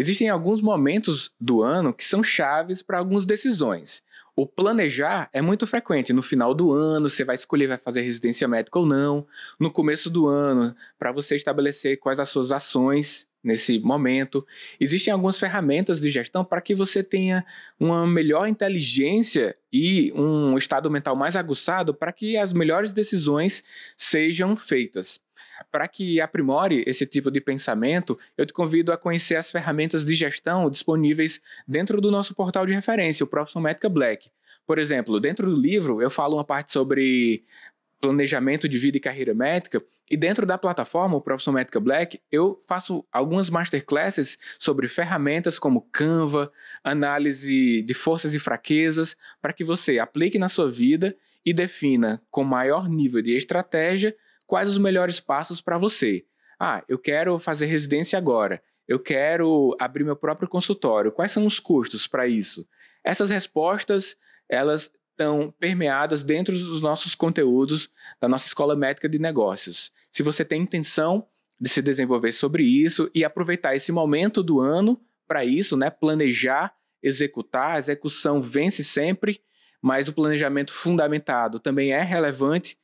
Existem alguns momentos do ano que são chaves para algumas decisões. O planejar é muito frequente. No final do ano, você vai escolher vai fazer residência médica ou não. No começo do ano, para você estabelecer quais as suas ações nesse momento. Existem algumas ferramentas de gestão para que você tenha uma melhor inteligência e um estado mental mais aguçado para que as melhores decisões sejam feitas. Para que aprimore esse tipo de pensamento, eu te convido a conhecer as ferramentas de gestão disponíveis dentro do nosso portal de referência, o Profissional Médica Black. Por exemplo, dentro do livro eu falo uma parte sobre planejamento de vida e carreira médica, e dentro da plataforma, o Profissional Médica Black, eu faço algumas masterclasses sobre ferramentas como Canva, análise de forças e fraquezas, para que você aplique na sua vida e defina com maior nível de estratégia quais os melhores passos para você. Ah, eu quero fazer residência agora. Eu quero abrir meu próprio consultório. Quais são os custos para isso? Essas respostas, elas estão permeadas dentro dos nossos conteúdos da nossa escola médica de negócios. Se você tem intenção de se desenvolver sobre isso e aproveitar esse momento do ano para isso, né? Planejar, executar, a execução vence sempre, mas o planejamento fundamentado também é relevante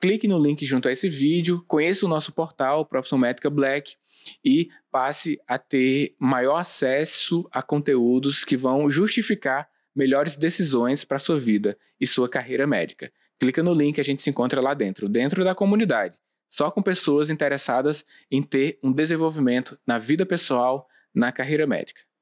clique no link junto a esse vídeo, conheça o nosso portal Profissão Médica Black e passe a ter maior acesso a conteúdos que vão justificar melhores decisões para sua vida e sua carreira médica. Clica no link, a gente se encontra lá dentro, dentro da comunidade, só com pessoas interessadas em ter um desenvolvimento na vida pessoal, na carreira médica.